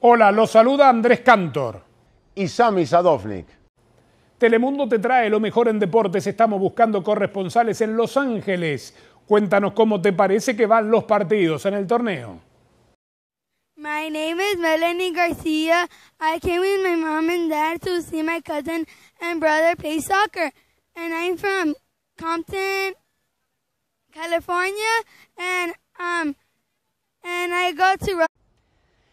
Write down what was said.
Hola, los saluda Andrés Cantor. Y Sami Sadovnik. Telemundo te trae lo mejor en deportes. Estamos buscando corresponsales en Los Ángeles. Cuéntanos cómo te parece que van los partidos en el torneo. My name is Melanie Garcia. I came with my mom and dad to see my cousin and brother play soccer. And I'm from Compton, California. And, um, and I go to...